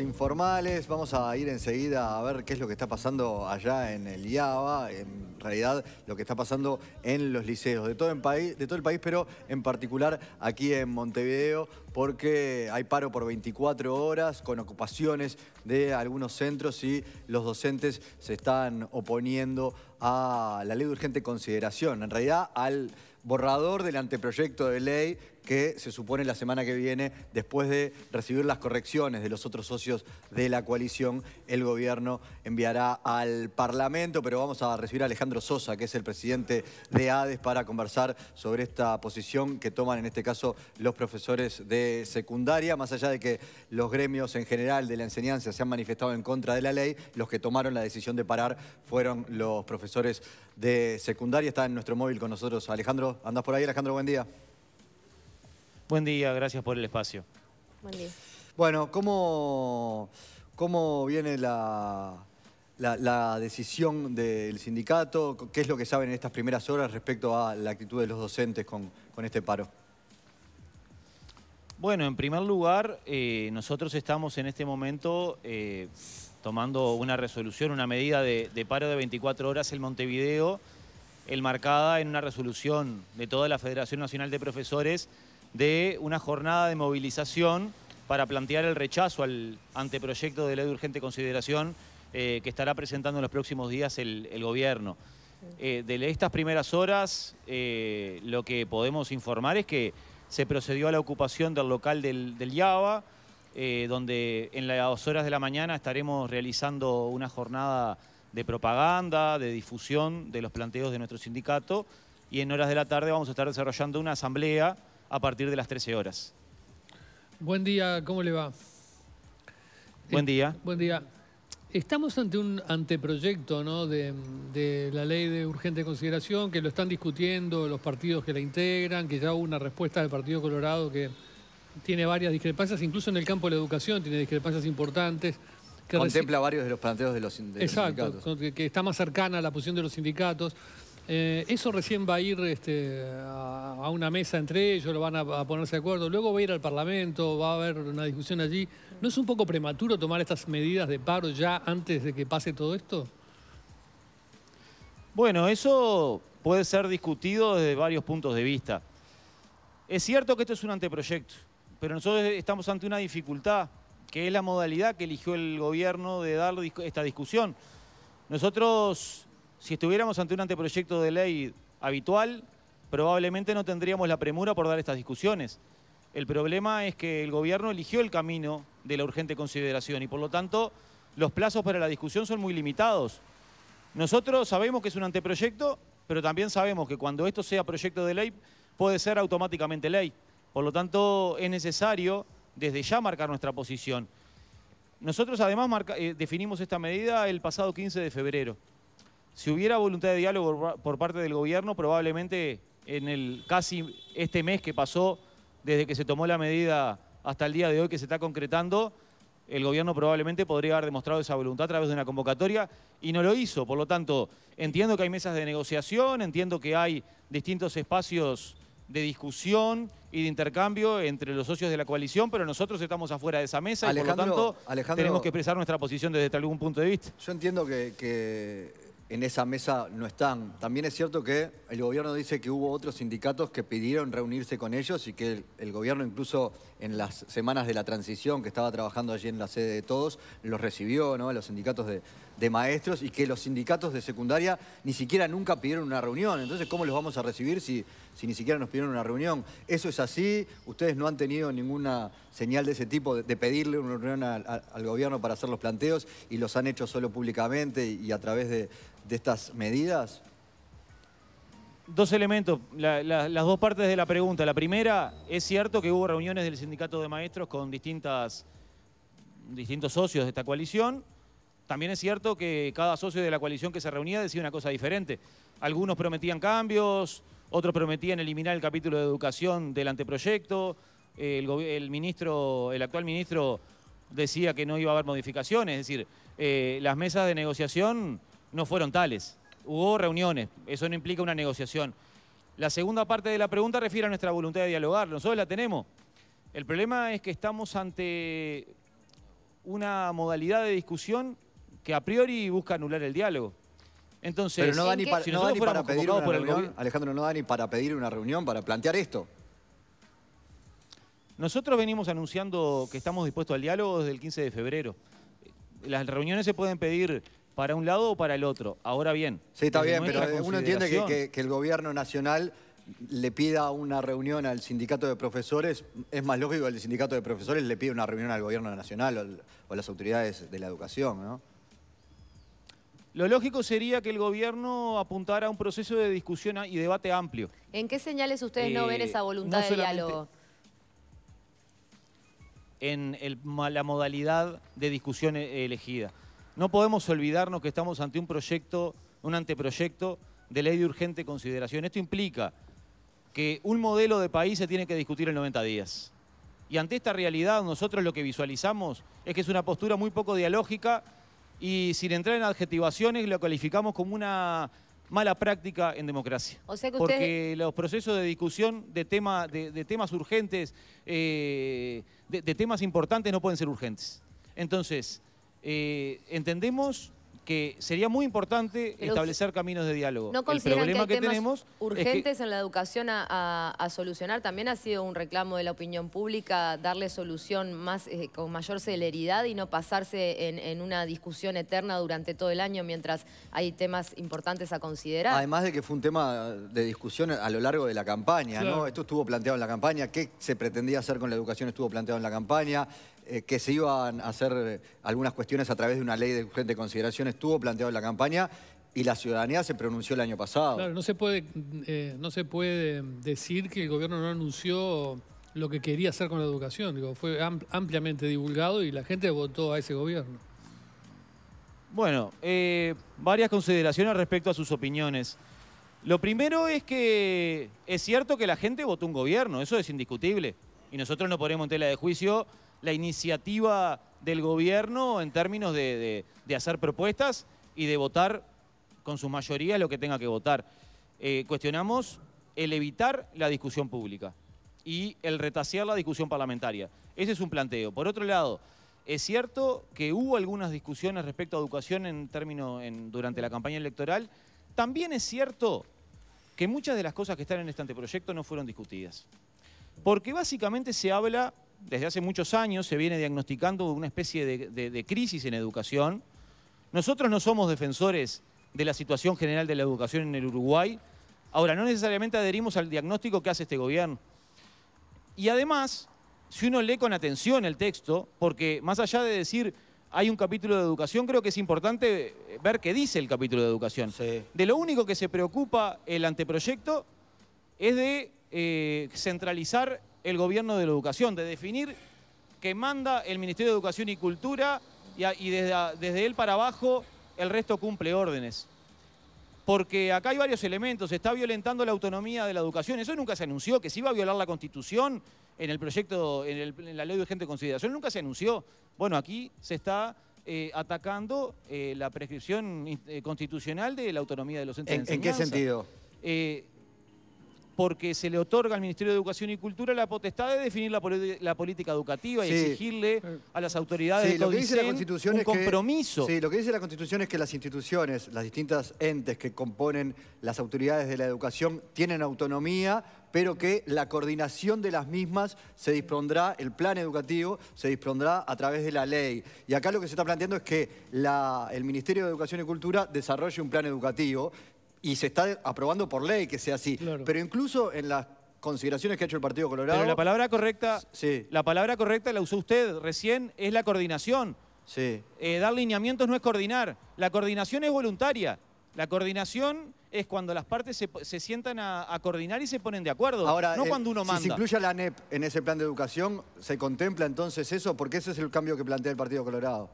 informales. Vamos a ir enseguida a ver qué es lo que está pasando allá en el IABA, en realidad lo que está pasando en los liceos de todo, el país, de todo el país, pero en particular aquí en Montevideo, porque hay paro por 24 horas con ocupaciones de algunos centros y los docentes se están oponiendo a la ley de urgente consideración, en realidad al borrador del anteproyecto de ley que se supone la semana que viene, después de recibir las correcciones de los otros socios de la coalición, el gobierno enviará al Parlamento, pero vamos a recibir a Alejandro Sosa, que es el presidente de ADES, para conversar sobre esta posición que toman en este caso los profesores de secundaria, más allá de que los gremios en general de la enseñanza se han manifestado en contra de la ley, los que tomaron la decisión de parar fueron los profesores de secundaria. Está en nuestro móvil con nosotros Alejandro. ¿Andás por ahí, Alejandro? Buen día. Buen día, gracias por el espacio. Buen día. Bueno, ¿cómo, viene la, decisión del sindicato? ¿Qué es lo que saben en estas primeras horas respecto a la actitud de los docentes con, este paro? Bueno, en primer lugar, eh, nosotros estamos en este momento eh, tomando una resolución, una medida de, paro de 24 horas en Montevideo, el marcada en una resolución de toda la Federación Nacional de Profesores de una jornada de movilización para plantear el rechazo al anteproyecto de ley de urgente consideración eh, que estará presentando en los próximos días el, gobierno. Eh, de estas primeras horas, eh, lo que podemos informar es que se procedió a la ocupación del local del, del donde en las horas de la mañana estaremos realizando una jornada de propaganda, de difusión de los planteos de nuestro sindicato, y en horas de la tarde vamos a estar desarrollando una asamblea a partir de las 13 horas. Buen día, ¿cómo le va? Buen eh, día. buen día. Estamos ante un anteproyecto ¿no? de, la ley de urgente consideración que lo están discutiendo los partidos que la integran, que ya hubo una respuesta del Partido Colorado que tiene varias discrepancias, incluso en el campo de la educación tiene discrepancias importantes. Que Contempla varios de los planteos de los, sindicatos. Exacto, que está más cercana a la posición de los sindicatos. Eh, eso recién va a ir este, a, una mesa entre ellos, lo van a, ponerse de acuerdo, luego va a ir al Parlamento, va a haber una discusión allí. ¿No es un poco prematuro tomar estas medidas de paro ya antes de que pase todo esto? Bueno, eso puede ser discutido desde varios puntos de vista. Es cierto que esto es un anteproyecto, pero nosotros estamos ante una dificultad, que es la modalidad que eligió el gobierno de dar esta discusión. Nosotros si estuviéramos ante un anteproyecto de ley habitual, probablemente no tendríamos la premura por dar estas discusiones. El problema es que el gobierno eligió el camino de la urgente consideración y por lo tanto los plazos para la discusión son muy limitados. Nosotros sabemos que es un anteproyecto, pero también sabemos que cuando esto sea proyecto de ley puede ser automáticamente ley. Por lo tanto, es necesario desde ya marcar nuestra posición. Nosotros además eh, definimos esta medida el pasado 15 de febrero. Si hubiera voluntad de diálogo por parte del gobierno, probablemente en el casi este mes que pasó, desde que se tomó la medida hasta el día de hoy que se está concretando, el gobierno probablemente podría haber demostrado esa voluntad a través de una convocatoria y no lo hizo. Por lo tanto, entiendo que hay mesas de negociación, entiendo que hay distintos espacios de discusión y de intercambio entre los socios de la coalición, pero nosotros estamos afuera de esa mesa y por lo tanto tenemos que expresar nuestra posición desde algún punto de vista. Yo entiendo que en esa mesa no están. También es cierto que el gobierno dice que hubo otros sindicatos que pidieron reunirse con ellos y que el, gobierno incluso en las semanas de la transición que estaba trabajando allí en la sede de todos, los recibió, ¿no? Los sindicatos de, de maestros y que los sindicatos de secundaria ni siquiera nunca pidieron una reunión. Entonces, ¿cómo los vamos a recibir si, si ni siquiera nos pidieron una reunión? ¿Eso es así? ¿Ustedes no han tenido ninguna señal de ese tipo de, pedirle una reunión al gobierno para hacer los planteos y los han hecho solo públicamente y, a través de, estas medidas? Dos elementos, las dos partes de la pregunta. La primera, es cierto que hubo reuniones del sindicato de maestros con distintas, distintos socios de esta coalición también es cierto que cada socio de la coalición que se reunía decía una cosa diferente. Algunos prometían cambios, otros prometían eliminar el capítulo de educación del anteproyecto. El, ministro, el actual ministro decía que no iba a haber modificaciones. Es decir, eh, las mesas de negociación no fueron tales. Hubo reuniones, eso no implica una negociación. La segunda parte de la pregunta refiere a nuestra voluntad de dialogar. Nosotros la tenemos. El problema es que estamos ante una modalidad de discusión que a priori busca anular el diálogo. Entonces, Pero no da ni para, pedir una reunión, Alejandro, no da ni para pedir una reunión para plantear esto. Nosotros venimos anunciando que estamos dispuestos al diálogo desde el 15 de febrero. Eh, las reuniones se pueden pedir para un lado o para el otro. Ahora bien. Sí, está bien, pero eh, uno entiende que, el gobierno nacional le pida una reunión al sindicato de profesores, es más lógico que el sindicato de profesores le pida una reunión al gobierno nacional o, o a las autoridades de la educación, ¿no? Lo lógico sería que el gobierno apuntara a un proceso de discusión y debate amplio. ¿En qué señales ustedes no ven eh, esa voluntad de diálogo? En la modalidad de discusión eh, elegida. No podemos olvidarnos que estamos ante un proyecto, un anteproyecto de ley de urgente consideración. Esto implica que un modelo de país se tiene que discutir en 90 días. Y ante esta realidad nosotros lo que visualizamos es que es una postura muy poco dialógica y sin entrar en adjetivaciones lo calificamos como una mala práctica en democracia. Porque los procesos de discusión de, tema, de, temas urgentes, eh, de, temas importantes no pueden ser urgentes. Entonces, eh, entendemos que sería muy importante establecer caminos de diálogo. ¿No el problema que, tenemos urgentes en la educación a, solucionar? También ha sido un reclamo de la opinión pública darle solución más eh, con mayor celeridad y no pasarse en, una discusión eterna durante todo el año mientras hay temas importantes a considerar. Además de que fue un tema de discusión a lo largo de la campaña, ¿no? Esto estuvo planteado en la campaña, qué se pretendía hacer con la educación estuvo planteado en la campaña, eh, que se iban a hacer eh, algunas cuestiones a través de una ley de urgente consideración, estuvo planteado en la campaña y la ciudadanía se pronunció el año pasado. Claro, no se puede, eh, no se puede decir que el gobierno no anunció lo que quería hacer con la educación. fue ampliamente divulgado y la gente votó a ese gobierno. Bueno, varias consideraciones respecto a sus opiniones. Lo primero es que es cierto que la gente votó un gobierno, eso es indiscutible. Y nosotros no ponemos en tela de juicio la iniciativa del gobierno en términos de, hacer propuestas y de votar con su mayoría lo que tenga que votar. Eh, cuestionamos el evitar la discusión pública y el retasear la discusión parlamentaria. Ese es un planteo. Por otro lado, es cierto que hubo algunas discusiones respecto a educación en término, durante la campaña electoral. También es cierto que muchas de las cosas que están en este anteproyecto no fueron discutidas. Porque básicamente se habla desde hace muchos años se viene diagnosticando una especie de, crisis en educación. Nosotros no somos defensores de la situación general de la educación en el Uruguay. Ahora, no necesariamente adherimos al diagnóstico que hace este gobierno. Y además, si uno lee con atención el texto, porque más allá de decir hay un capítulo de educación, creo que es importante ver qué dice el capítulo de educación. De lo único que se preocupa el anteproyecto es de eh, centralizar el gobierno de la educación, de definir que manda el Ministerio de Educación y Cultura y, desde, él para abajo el resto cumple órdenes. Porque acá hay varios elementos, se está violentando la autonomía de la educación, eso nunca se anunció, que se iba a violar la Constitución en el proyecto, en, la ley de urgente consideración, nunca se anunció. Bueno, aquí se está eh, atacando eh, la prescripción eh, constitucional de la autonomía de los centros ¿En qué sentido? porque se le otorga al Ministerio de Educación y Cultura la potestad de definir la, política educativa y exigirle a las autoridades de lo que la Constitución un compromiso. sí, lo que dice la Constitución es que las instituciones, las distintas entes que componen las autoridades de la educación tienen autonomía pero que la coordinación de las mismas se dispondrá, el plan educativo se dispondrá a través de la ley. Y acá lo que se está planteando es que el Ministerio de Educación y Cultura desarrolle un plan educativo y se está aprobando por ley que sea así. Pero incluso en las consideraciones que ha hecho el Partido Colorado... Pero la palabra correcta, la palabra correcta la usó usted recién, es la coordinación. Eh, dar lineamientos no es coordinar. La coordinación es voluntaria. La coordinación es cuando las partes se, sientan a, coordinar y se ponen de acuerdo. Ahora, no eh, cuando uno manda. Si se incluye la ANEP en ese plan de educación, ¿se contempla entonces eso? Porque ese es el cambio que plantea el Partido Colorado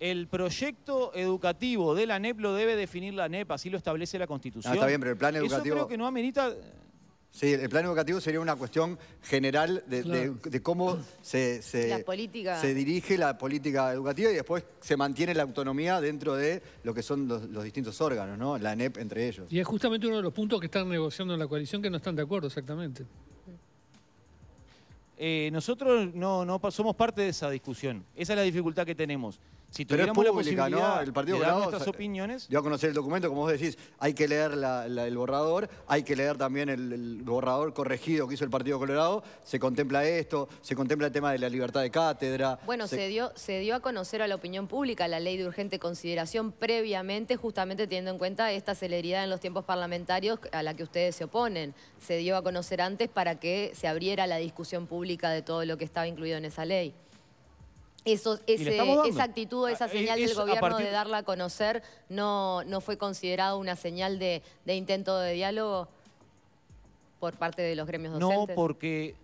el proyecto educativo de la NEP lo debe definir la ANEP, así lo establece la Constitución. Ah, está bien, pero el plan educativo... Eso creo que no amerita... Eh. Sí, el plan educativo sería una cuestión general de, cómo se, dirige la política educativa y después se mantiene la autonomía dentro de lo que son los, distintos órganos, ¿no? La NEP entre ellos. Y es justamente uno de los puntos que están negociando en la coalición que no están de acuerdo exactamente. Eh, nosotros no somos parte de esa discusión. Esa es la dificultad que tenemos. Pero es pública, la ¿no? El partido Colorado opiniones. Yo a conocer el documento, como vos decís, hay que leer el borrador, hay que leer también el, borrador corregido que hizo el Partido Colorado. Se contempla esto, se contempla el tema de la libertad de cátedra. Bueno, se dio, se dio a conocer a la opinión pública la ley de urgente consideración previamente, justamente teniendo en cuenta esta celeridad en los tiempos parlamentarios a la que ustedes se oponen. Se dio a conocer antes para que se abriera la discusión pública de todo lo que estaba incluido en esa ley esa actitud, ah, esa e señal del gobierno de darla a conocer, no, no fue considerada una señal de, intento de diálogo por parte de los gremios docentes. No porque,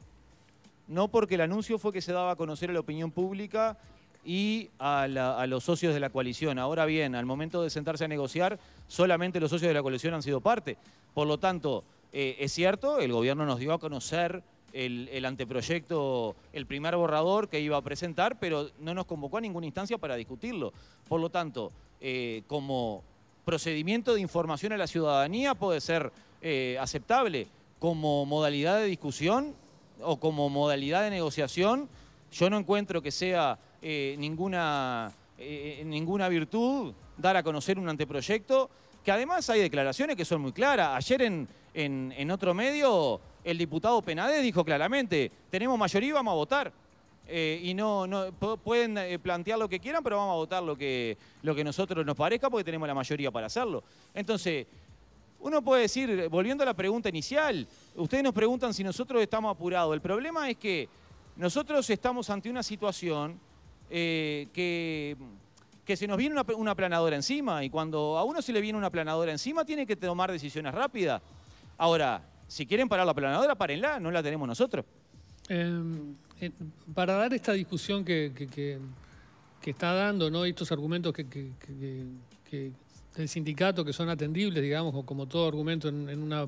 no, porque el anuncio fue que se daba a conocer a la opinión pública y a, los socios de la coalición. Ahora bien, al momento de sentarse a negociar, solamente los socios de la coalición han sido parte. Por lo tanto, eh, es cierto, el gobierno nos dio a conocer el, anteproyecto, el primer borrador que iba a presentar, pero no nos convocó a ninguna instancia para discutirlo. Por lo tanto, eh, como procedimiento de información a la ciudadanía puede ser eh, aceptable, como modalidad de discusión o como modalidad de negociación, yo no encuentro que sea eh, ninguna, ninguna virtud dar a conocer un anteproyecto, que además hay declaraciones que son muy claras. Ayer en otro medio el diputado Penadez dijo claramente, tenemos mayoría y vamos a votar. Eh, y no, pueden eh, plantear lo que quieran, pero vamos a votar lo que, lo que nosotros nos parezca porque tenemos la mayoría para hacerlo. Entonces, uno puede decir, volviendo a la pregunta inicial, ustedes nos preguntan si nosotros estamos apurados. El problema es que nosotros estamos ante una situación eh, que, que, se nos viene una, una, planadora encima y cuando a uno se le viene una planadora encima tiene que tomar decisiones rápidas. Ahora, si quieren parar la planadora, párenla, no la tenemos nosotros. Em, eh, para dar esta discusión que, está dando, ¿no? estos argumentos que, del sindicato que son atendibles, digamos, como todo argumento en, una,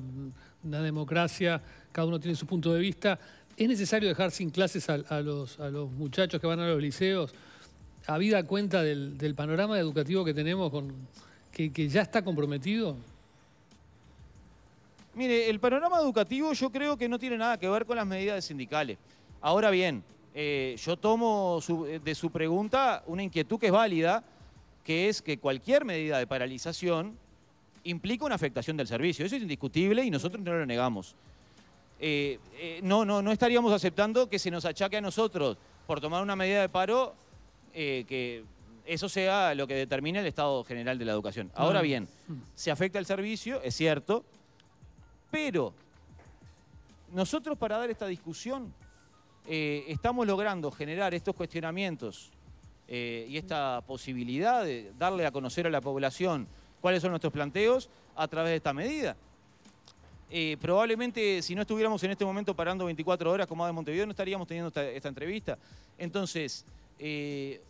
democracia, cada uno tiene su punto de vista. ¿Es necesario dejar sin clases a, los, a los muchachos que van a los liceos? a vida cuenta del, panorama educativo que tenemos, con, que, que, ya está comprometido? Mire, el panorama educativo yo creo que no tiene nada que ver con las medidas sindicales. Ahora bien, eh, yo tomo eh, de su pregunta una inquietud que es válida, que es que cualquier medida de paralización implica una afectación del servicio. Eso es indiscutible y nosotros no lo negamos. Eh, no, no, estaríamos aceptando que se nos achaque a nosotros por tomar una medida de paro que eso sea lo que determine el Estado General de la Educación. Ahora bien, mm. se afecta el servicio, es cierto, pero nosotros para dar esta discusión eh, estamos logrando generar estos cuestionamientos eh, y esta posibilidad de darle a conocer a la población cuáles son nuestros planteos a través de esta medida. Eh, probablemente si no estuviéramos en este momento parando 24 horas como de Montevideo no estaríamos teniendo esta entrevista. Entonces,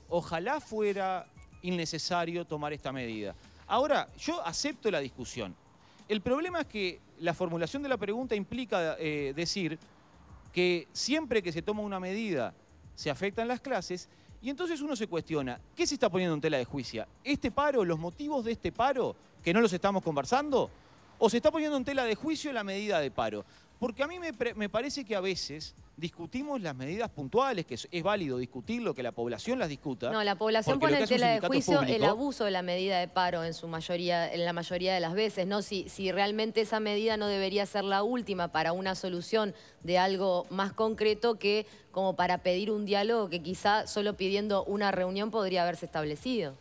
ojalá fuera innecesario tomar esta medida. Ahora, yo acepto la discusión. El problema es que la formulación de la pregunta implica eh, decir que siempre que se toma una medida se afectan las clases y entonces uno se cuestiona, ¿qué se está poniendo en tela de juicio? ¿Este paro, los motivos de este paro, que no los estamos conversando? ¿O se está poniendo en tela de juicio la medida de paro? Porque a mí me, parece que a veces discutimos las medidas puntuales, que es, válido discutirlo, que la población las discuta. No, la población pone en tela de juicio el abuso de la medida de paro en su mayoría, en la mayoría de las veces, ¿no? si realmente esa medida no debería ser la última para una solución de algo más concreto que como para pedir un diálogo que quizá solo pidiendo una reunión podría haberse establecido.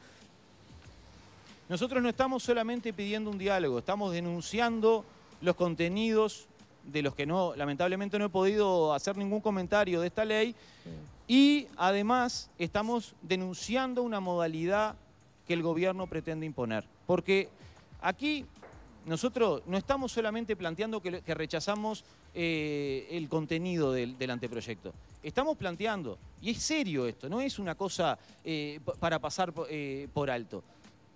Nosotros no estamos solamente pidiendo un diálogo, estamos denunciando los contenidos de los que no, lamentablemente no he podido hacer ningún comentario de esta ley. Y además estamos denunciando una modalidad que el gobierno pretende imponer. Porque aquí nosotros no estamos solamente planteando que, rechazamos eh, el contenido del, anteproyecto. Estamos planteando, y es serio esto, no es una cosa eh, para pasar eh, por alto.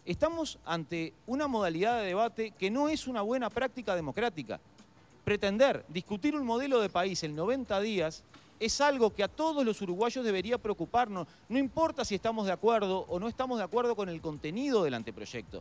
Estamos ante una modalidad de debate que no es una buena práctica democrática pretender discutir un modelo de país en 90 días es algo que a todos los uruguayos debería preocuparnos, no importa si estamos de acuerdo o no estamos de acuerdo con el contenido del anteproyecto.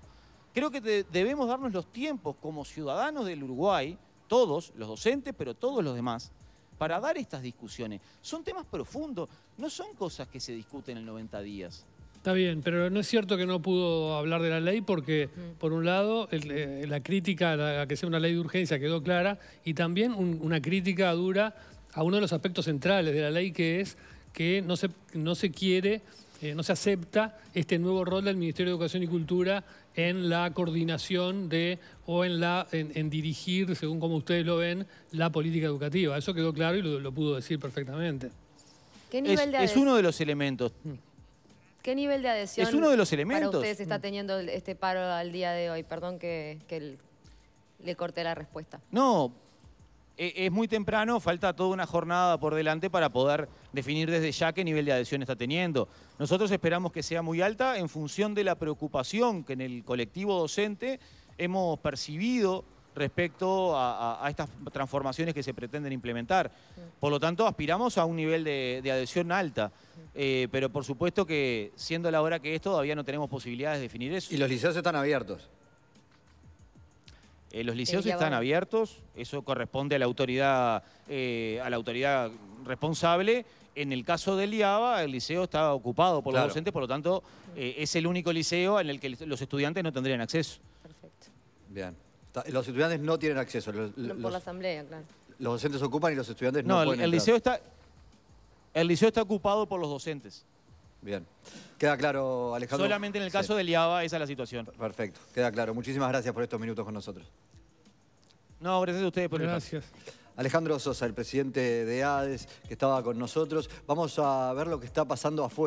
Creo que debemos darnos los tiempos como ciudadanos del Uruguay, todos, los docentes, pero todos los demás, para dar estas discusiones. Son temas profundos, no son cosas que se discuten en 90 días. Está bien, pero no es cierto que no pudo hablar de la ley porque, por un lado, eh, la crítica a que sea una ley de urgencia quedó clara y también una crítica dura a uno de los aspectos centrales de la ley que es que no se, no se quiere, eh, no se acepta este nuevo rol del Ministerio de Educación y Cultura en la coordinación de o en, la, en, dirigir, según como ustedes lo ven, la política educativa. Eso quedó claro y lo, pudo decir perfectamente. es uno de los elementos. Mm. ¿Qué nivel de adhesión es uno de los elementos. para ustedes está mm. teniendo este paro al día de hoy? Perdón que, que le corté la respuesta. No, e, es muy temprano, falta toda una jornada por delante para poder definir desde ya qué nivel de adhesión está teniendo. Nosotros esperamos que sea muy alta en función de la preocupación que en el colectivo docente hemos percibido respecto a, estas transformaciones que se pretenden implementar. Por lo tanto, aspiramos a un nivel de, adhesión alta, eh, pero por supuesto que siendo la hora que es, todavía no tenemos posibilidades de definir eso. ¿Y los liceos están abiertos? Eh, los eh, liceos están abiertos, eso corresponde a la autoridad, a la autoridad responsable en el caso del IABA, el liceo está ocupado por los docentes, por lo tanto, es el único liceo en el que los estudiantes no tendrían acceso. Perfecto. Bien. Los estudiantes no tienen acceso. por la asamblea, claro. Los docentes ocupan y los estudiantes no, no pueden el, el liceo está el liceo está ocupado por los docentes. Bien. Queda claro, Alejandro. Solamente en el caso de Liaba esa es la situación. Perfecto. Queda claro. Muchísimas gracias por estos minutos con nosotros. No, gracias a ustedes por el Gracias. Alejandro Sosa, el presidente de ADES, que estaba con nosotros. Vamos a ver lo que está pasando afuera.